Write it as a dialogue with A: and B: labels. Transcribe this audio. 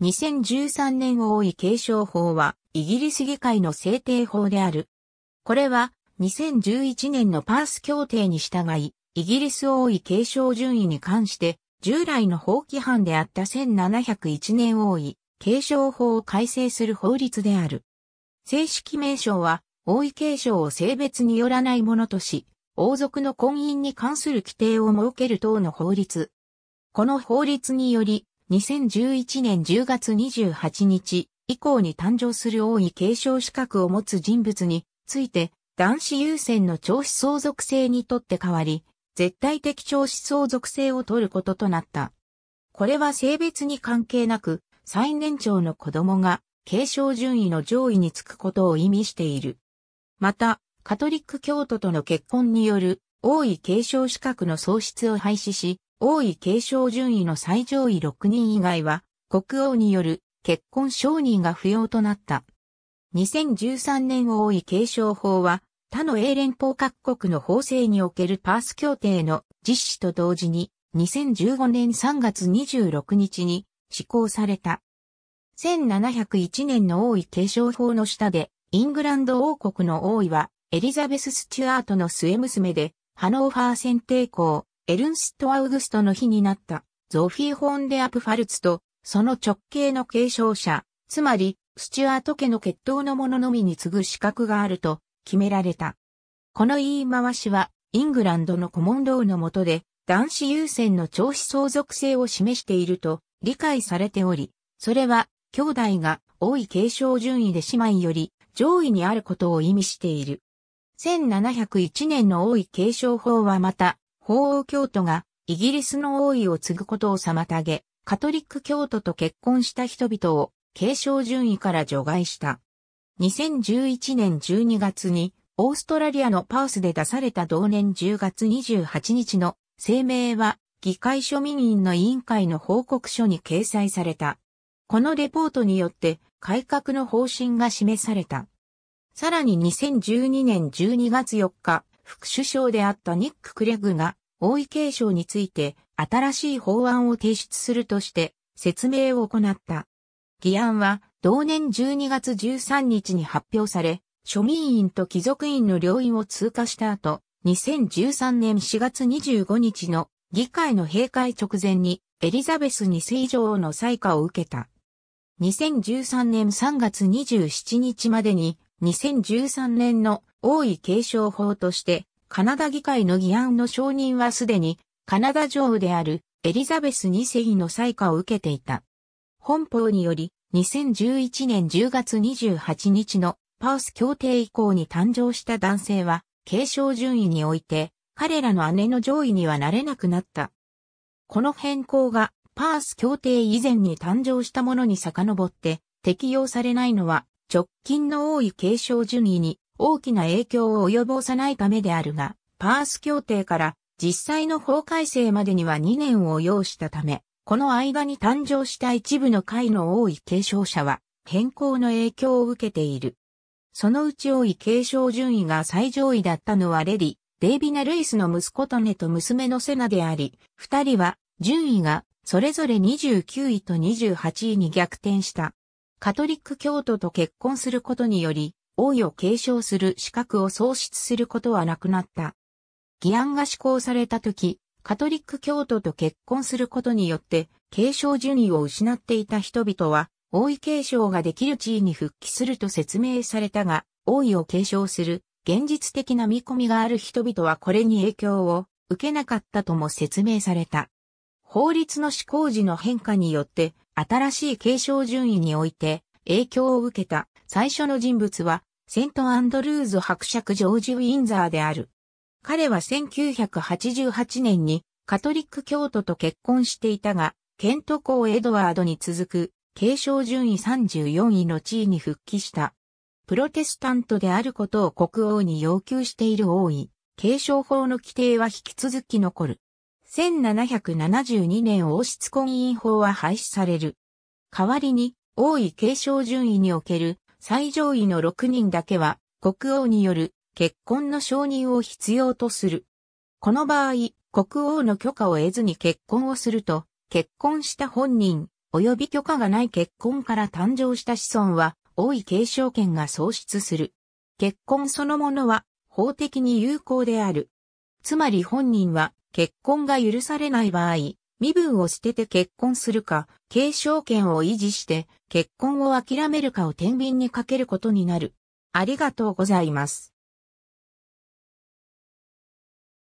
A: 2013年王位継承法は、イギリス議会の制定法である。これは、2011年のパース協定に従い、イギリス王位継承順位に関して、従来の法規範であった1701年王位継承法を改正する法律である。正式名称は、王位継承を性別によらないものとし、王族の婚姻に関する規定を設ける等の法律。この法律により、2011年10月28日以降に誕生する王位継承資格を持つ人物について男子優先の長子相続性にとって変わり、絶対的長子相続性を取ることとなった。これは性別に関係なく、最年長の子供が継承順位の上位につくことを意味している。また、カトリック教徒との結婚による王位継承資格の喪失を廃止し、王位継承順位の最上位6人以外は、国王による結婚承認が不要となった。2013年王位継承法は、他の英連邦各国の法制におけるパース協定の実施と同時に、2015年3月26日に施行された。1701年の王位継承法の下で、イングランド王国の王位は、エリザベス・スチュアートの末娘で、ハノーファー選定校、エルンスト・アウグストの日になった、ゾフィー・ホーンデアプファルツと、その直系の継承者、つまり、スチュアート家の血統の者のみに次ぐ資格があると、決められた。この言い回しは、イングランドのコモンローの下で、男子優先の長子相続性を示していると理解されており、それは、兄弟が王位継承順位で姉妹より上位にあることを意味している。1701年の多い継承法はまた、法王教徒がイギリスの王位を継ぐことを妨げ、カトリック教徒と結婚した人々を継承順位から除外した。2011年12月にオーストラリアのパースで出された同年10月28日の声明は議会庶民院の委員会の報告書に掲載された。このレポートによって改革の方針が示された。さらに2012年12月4日、副首相であったニック・クレグが王位継承について新しい法案を提出するとして説明を行った。議案は同年12月13日に発表され、庶民院と貴族院の両院を通過した後、2013年4月25日の議会の閉会直前にエリザベス2世女王の採下を受けた。2013年3月27日までに2013年の王位継承法としてカナダ議会の議案の承認はすでに、カナダ女王であるエリザベス2世の採下を受けていた。本法により、2011年10月28日のパース協定以降に誕生した男性は、継承順位において、彼らの姉の上位にはなれなくなった。この変更が、パース協定以前に誕生したものに遡って、適用されないのは、直近の多い継承順位に大きな影響を及ぼさないためであるが、パース協定から実際の法改正までには2年を要したため、この間に誕生した一部の会の多い継承者は変更の影響を受けている。そのうち多い継承順位が最上位だったのはレディ、デイビナ・ルイスの息子トネと娘のセナであり、二人は順位がそれぞれ29位と28位に逆転した。カトリック教徒と結婚することにより、王位を継承する資格を喪失することはなくなった。議案が施行された時、カトリック教徒と結婚することによって、継承順位を失っていた人々は、王位継承ができる地位に復帰すると説明されたが、王位を継承する現実的な見込みがある人々はこれに影響を受けなかったとも説明された。法律の施行時の変化によって、新しい継承順位において影響を受けた最初の人物はセントアンドルーズ伯爵ジョージ・ウィンザーである。彼は1988年にカトリック教徒と結婚していたが、ケント公エドワードに続く継承順位34位の地位に復帰した。プロテスタントであることを国王に要求している王位、継承法の規定は引き続き残る。1772年王室婚姻法は廃止される。代わりに、王位継承順位における最上位の6人だけは国王による結婚の承認を必要とする。この場合、国王の許可を得ずに結婚をすると、結婚した本人、及び許可がない結婚から誕生した子孫は、王位継承権が喪失する。結婚そのものは、法的に有効である。つまり本人は、結婚が許されない場合、身分を捨てて結婚するか、継承権を維持して結婚を諦めるかを天秤にかけることになる。ありがとうございます。